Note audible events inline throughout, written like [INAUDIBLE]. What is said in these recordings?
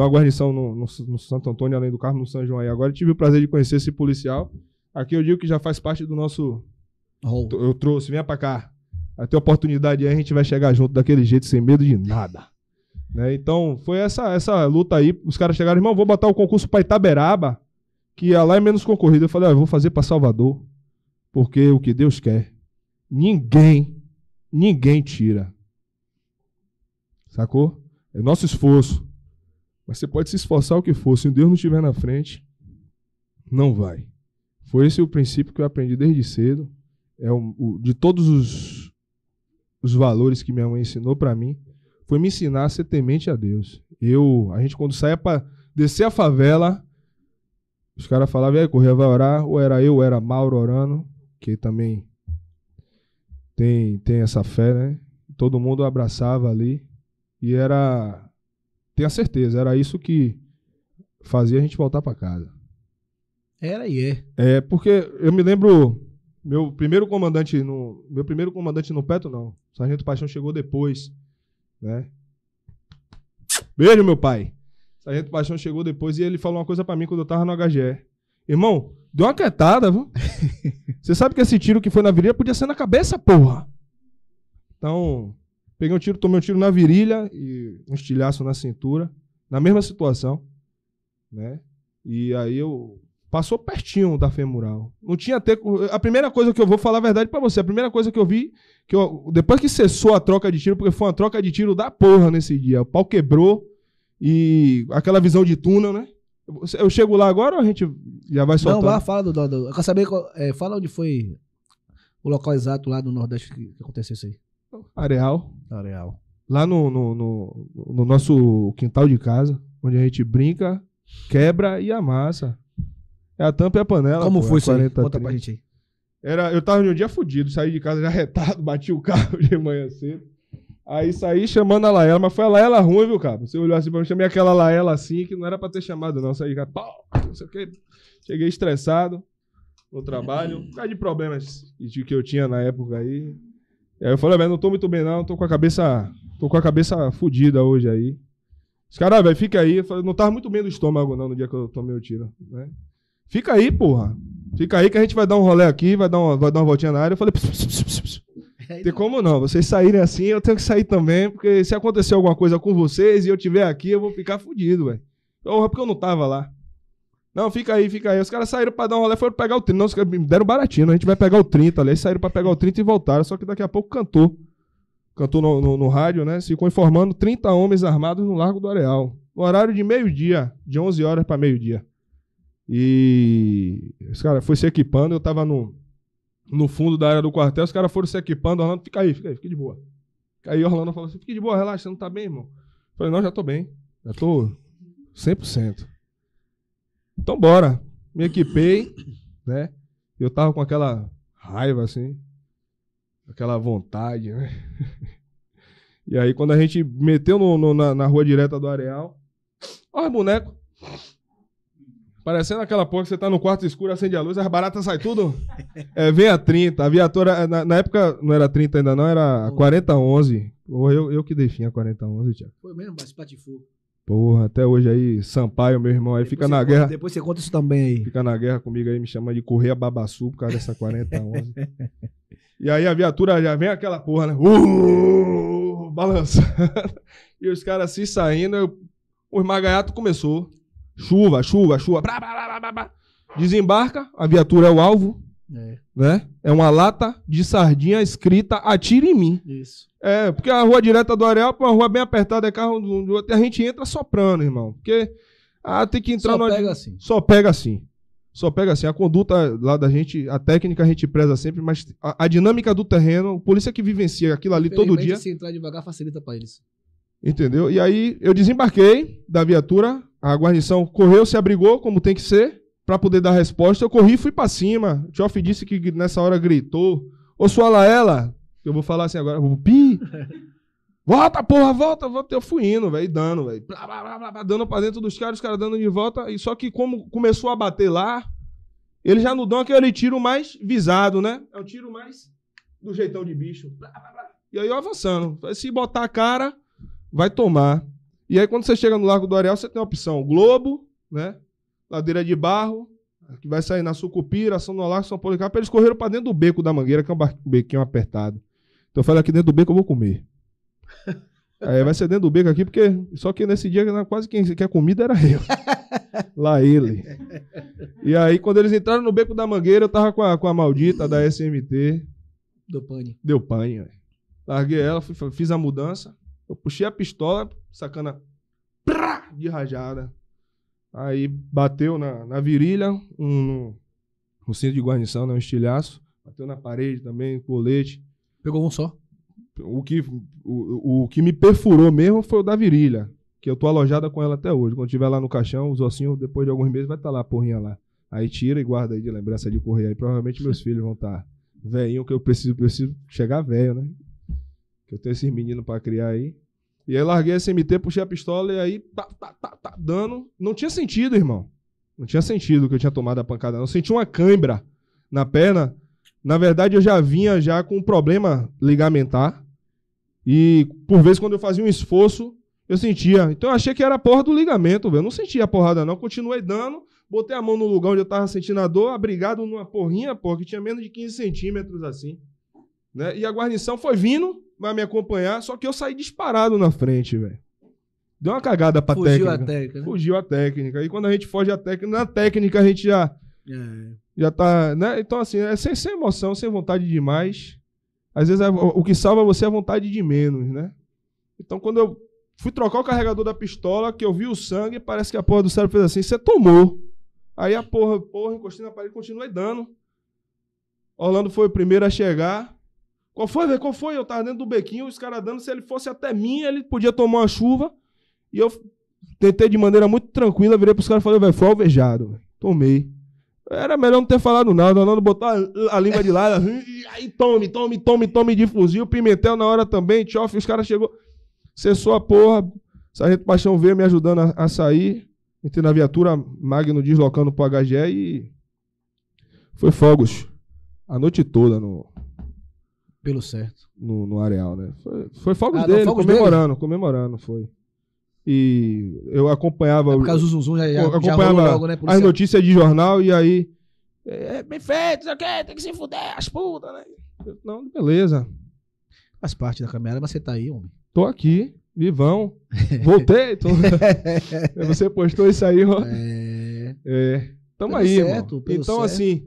de uma guarnição no, no, no, Santo Antônio, além do Carmo, no São João. Aí agora tive o prazer de conhecer esse policial. Aqui eu digo que já faz parte do nosso. Oh. Eu trouxe, venha pra cá. Até oportunidade aí a gente vai chegar junto daquele jeito, sem medo de nada. Né? Então, foi essa, essa luta aí. Os caras chegaram, irmão, vou botar o concurso pra Itaberaba, que é lá é menos concorrido. Eu falei, ah, vou fazer pra Salvador, porque é o que Deus quer, ninguém, ninguém tira. Sacou? É nosso esforço. Mas você pode se esforçar o que for, se Deus não estiver na frente, não vai. Foi esse o princípio que eu aprendi desde cedo. É o, o de todos os, os valores que minha mãe ensinou para mim, foi me ensinar a ser temente a Deus. Eu, a gente quando saia para descer a favela, os caras falavam, e vai orar, ou era eu, ou era Mauro orando, que também tem, tem essa fé, né? Todo mundo abraçava ali. E era tenho certeza, era isso que fazia a gente voltar para casa. Era e é. É, porque eu me lembro meu primeiro comandante no meu primeiro comandante no Petro não. O Sargento Paixão chegou depois, né? Beijo, meu pai. O Sargento Paixão chegou depois e ele falou uma coisa para mim quando eu tava no HGE. Irmão, deu uma quietada, viu? [LAUGHS] Você sabe que esse tiro que foi na virilha podia ser na cabeça, porra. Então, Peguei um tiro, tomei um tiro na virilha e um estilhaço na cintura, na mesma situação, né? E aí eu passou pertinho da femoral. Não tinha até a primeira coisa que eu vou falar a verdade para você, a primeira coisa que eu vi que eu, depois que cessou a troca de tiro, porque foi uma troca de tiro da porra nesse dia, o pau quebrou e aquela visão de túnel, né? Eu chego lá agora ou a gente já vai soltar? Não, vai, fala do, do, Eu quero saber, qual, é, fala onde foi o local exato lá do Nordeste que, que aconteceu isso aí. Areal. Areal. Lá no, no, no, no nosso quintal de casa, onde a gente brinca, quebra e amassa. É a tampa e a panela. Como pô, foi é isso aí? Conta pra gente aí. Era, eu tava um dia fudido, saí de casa já [LAUGHS] retado, bati o carro de manhã cedo. Aí saí chamando a Laela, mas foi a Laela ruim, viu, cara? Você olhou assim pra mim, chamei aquela Laela assim, que não era pra ter chamado, não. Saí, cara, pau, não sei o quê. Cheguei estressado no trabalho, por causa de problemas que eu tinha na época aí. Aí eu falei, velho, ah, não tô muito bem não, tô com a cabeça, tô com a cabeça fodida hoje aí. Os caras, ah, velho, fica aí. Eu falei, não tava muito bem do estômago não no dia que eu tomei o tiro, né? Fica aí, porra. Fica aí que a gente vai dar um rolê aqui, vai dar uma, vai dar uma voltinha na área. Eu falei, pss, pss, pss, pss. É, tem como não, vocês saírem assim, eu tenho que sair também, porque se acontecer alguma coisa com vocês e eu tiver aqui, eu vou ficar fudido, velho. Porque eu não tava lá. Não, fica aí, fica aí. Os caras saíram pra dar um rolê, foram pegar o 30. Não, os caras me deram baratinho, né? a gente vai pegar o 30 ali. Aí saíram pra pegar o 30 e voltaram, só que daqui a pouco cantou. Cantou no, no, no rádio, né? Ficou informando 30 homens armados no Largo do Areal. No horário de meio-dia, de 11 horas para meio-dia. E os caras foram se equipando, eu tava no, no fundo da área do quartel, os caras foram se equipando, Orlando, fica aí, fica aí, fica de boa. Aí Orlando falou assim, fica de boa, relaxa, você não tá bem, irmão? Eu falei, não, já tô bem, já tô 100%. Então bora. Me equipei, né? Eu tava com aquela raiva assim, aquela vontade, né? [LAUGHS] E aí quando a gente meteu no, no, na, na, rua direta do Areal, olha boneco. Parecendo aquela porra que você tá no quarto escuro, acende a luz, as baratas saem tudo. É, vem a 30. A viatura, na, na, época não era 30 ainda não, era 4011. Ou eu, eu que deixei a 4011, Tiago. Foi mesmo, mas patifou. Porra, até hoje aí, Sampaio, meu irmão, aí depois fica na conta, guerra. Depois você conta isso também aí. Fica na guerra comigo aí, me chama de Correia Babaçu por causa dessa 4011. [LAUGHS] e aí a viatura já vem aquela porra, né? Uh, balançando. e os caras se saindo, eu... os começou. Chuva, chuva, chuva. Blá, blá, blá, blá, blá. Desembarca, a viatura é o alvo. É. Né? é uma lata de sardinha escrita atira em mim. Isso. É, porque a rua direta do Areal é uma rua bem apertada, é carro do outro, a gente entra soprando, irmão. Porque ah, tem que entrar Só pega assim. Só pega assim. Só pega assim. A conduta lá da gente, a técnica a gente preza sempre, mas a, a dinâmica do terreno, o polícia que vivencia aquilo ali todo dia. Se entrar devagar, facilita para eles. Entendeu? E aí eu desembarquei da viatura, a guarnição correu, se abrigou, como tem que ser para poder dar resposta, eu corri e fui para cima. O Tioff disse que nessa hora gritou. Ô, sua Laela, eu vou falar assim agora, pi, volta, porra, volta, volta. Eu fui indo, velho, dando, velho, dando pra dentro dos caras, os caras dando de volta. E só que como começou a bater lá, eles já não dão aquele tiro mais visado, né? É um tiro mais do jeitão de bicho. E aí eu avançando. Se botar a cara, vai tomar. E aí quando você chega no Largo do Areal, você tem a opção Globo, né? Ladeira de Barro, que vai sair na Sucupira, São Nolar, São Policarpo. Eles correram para dentro do beco da Mangueira, que é um bequinho apertado. Então eu falei, aqui dentro do beco eu vou comer. [LAUGHS] Aí vai ser dentro do beco aqui, porque só que nesse dia né, quase quem quer comida era eu. [LAUGHS] Lá ele. E aí, quando eles entraram no beco da mangueira, eu tava com a, com a maldita da SMT. Deu pane. Deu pane, é. Larguei ela, fui, fiz a mudança. Eu puxei a pistola, sacana de rajada. Aí bateu na, na virilha, um, cinto de guarnição, né, um estilhaço. Bateu na parede também, colete. Pegou um só? O que, o, o que me perfurou mesmo foi o da virilha, que eu tô alojada com ela até hoje. Quando tiver lá no caixão, os ossinhos, depois de alguns meses, vai estar tá lá a porrinha lá. Aí tira e guarda aí de lembrança de correr. Aí provavelmente meus [LAUGHS] filhos vão estar tá velhinho, que eu preciso, preciso chegar velho, né? Que eu tenho esses meninos para criar aí. E aí larguei a SMT, puxei a pistola e aí tá, tá, tá, tá dando. Não tinha sentido, irmão. Não tinha sentido que eu tinha tomado a pancada, não. Eu senti uma cãibra na perna. Na verdade, eu já vinha já com um problema ligamentar. E por vezes, quando eu fazia um esforço, eu sentia. Então eu achei que era a porra do ligamento, velho. Eu não sentia a porrada, não. Continuei dando, botei a mão no lugar onde eu tava sentindo a dor, abrigado numa porrinha, porra, que tinha menos de 15 centímetros assim. Né? E a guarnição foi vindo vai me acompanhar, só que eu saí disparado na frente, velho. Deu uma cagada pra Fugiu técnica. Fugiu a técnica. Né? Fugiu a técnica. E quando a gente foge a técnica, na técnica a gente já. É. Já tá. Né? Então, assim, é sem, sem emoção, sem vontade demais. Às vezes é, o que salva você é a vontade de menos, né? Então, quando eu fui trocar o carregador da pistola, que eu vi o sangue, parece que a porra do cérebro fez assim: você tomou. Aí a porra, porra, encostei na parede e continuei dando. Orlando foi o primeiro a chegar. Qual foi, velho? Qual foi? Eu tava dentro do bequinho, os caras dando. Se ele fosse até mim, ele podia tomar uma chuva. E eu tentei de maneira muito tranquila, virei pros caras e falei, velho, foi alvejado. Véio. Tomei. Era melhor não ter falado nada, não, botar a, língua de lado. [LAUGHS] Aí tome, tome, tome, tome de fuzil. Pimentel na hora também, tchof, os caras chegou. Cessou a porra. Sargento Paixão veio me ajudando a, a sair. Entrei na viatura, Magno deslocando pro HGE e. Foi fogos. A noite toda no, pelo certo. No, no areal, né? Foi, foi fogos ah, dele, fogos comemorando, dele? comemorando, foi. E eu acompanhava. É por causa do Zunzun, já, já, acompanhava já logo, né, as notícias de jornal e aí. É, bem feito, isso tem que se fuder, as putas, né? não, beleza. Faz parte da caminhada, mas você tá aí, homem. Tô aqui, vivão. Voltei. Tô... [LAUGHS] você postou isso aí, ó. É. é. Tamo pelo aí, certo, mano. Então, certo. assim.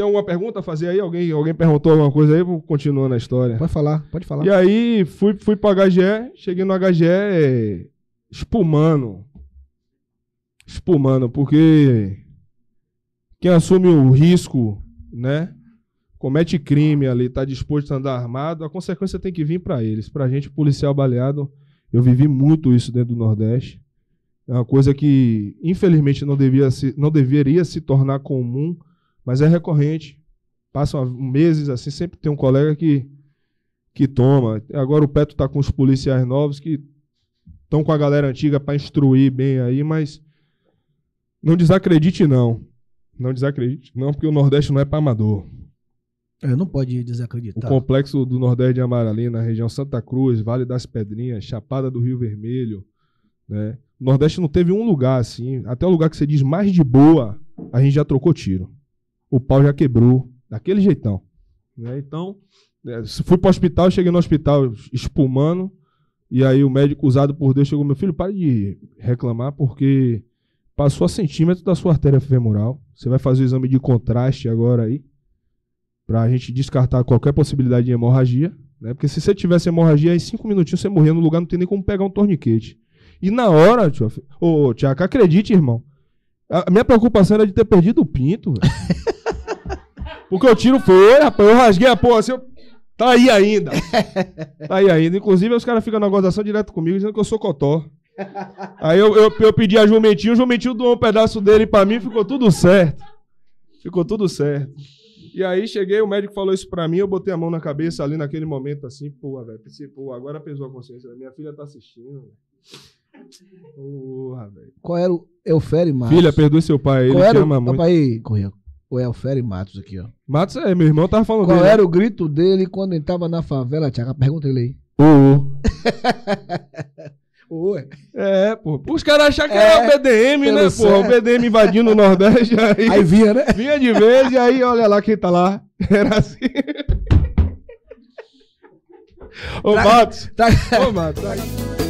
Tem alguma pergunta a fazer aí? Alguém, alguém perguntou alguma coisa aí? Continuando a história. Pode falar, pode falar. E aí fui, fui pra HGE, cheguei no HGE é, espumando. Espumando, porque quem assume o risco, né? Comete crime ali, tá disposto a andar armado, a consequência tem que vir para eles. Pra gente, policial baleado, eu vivi muito isso dentro do Nordeste. É uma coisa que, infelizmente, não, devia se, não deveria se tornar comum mas é recorrente. Passam meses assim, sempre tem um colega que, que toma. Agora o Petro está com os policiais novos que estão com a galera antiga para instruir bem aí, mas não desacredite, não. Não desacredite, não, porque o Nordeste não é para amador. É, não pode desacreditar. O complexo do Nordeste de Amaralina, região Santa Cruz, Vale das Pedrinhas, Chapada do Rio Vermelho, né? O Nordeste não teve um lugar assim, até o lugar que você diz mais de boa, a gente já trocou tiro o pau já quebrou, daquele jeitão. Né? Então, é, fui para o hospital, cheguei no hospital espumando, e aí o médico usado por Deus chegou, meu filho, pare de reclamar, porque passou a centímetro da sua artéria femoral, você vai fazer o exame de contraste agora aí, para a gente descartar qualquer possibilidade de hemorragia, né? porque se você tivesse hemorragia, em cinco minutinhos você morria no lugar, não tem nem como pegar um torniquete. E na hora, tio, ô, Tiago, acredite, irmão, a minha preocupação era de ter perdido o pinto, velho. [LAUGHS] O que eu tiro foi, rapaz, eu rasguei a porra assim, eu... tá aí ainda. [LAUGHS] tá aí ainda. Inclusive, os caras ficam na gozação direto comigo, dizendo que eu sou cotó. Aí eu, eu, eu pedi a Jumentinho, o Jumentinho doou um pedaço dele pra mim, ficou tudo certo. Ficou tudo certo. E aí cheguei, o médico falou isso pra mim, eu botei a mão na cabeça ali naquele momento, assim, pô, velho, pô, agora pesou a consciência, minha filha tá assistindo, velho. Porra, velho. Qual era é o Eufério Marcos? Filha, perdoe seu pai, Qual ele era ama o... muito. Papai, correu. É o Elfere Matos aqui, ó. Matos é, meu irmão tava falando Qual dele. era né? o grito dele quando ele tava na favela, Tiago? Pergunta ele aí. Ô, ô. [LAUGHS] É, pô. Os caras acharam que é, era o BDM, né, pô? O BDM invadindo o Nordeste. [LAUGHS] Aí, aí vinha, né? Vinha de vez e aí, olha lá quem tá lá. [LAUGHS] Era assim. Ô, Matos. Ô, Matos.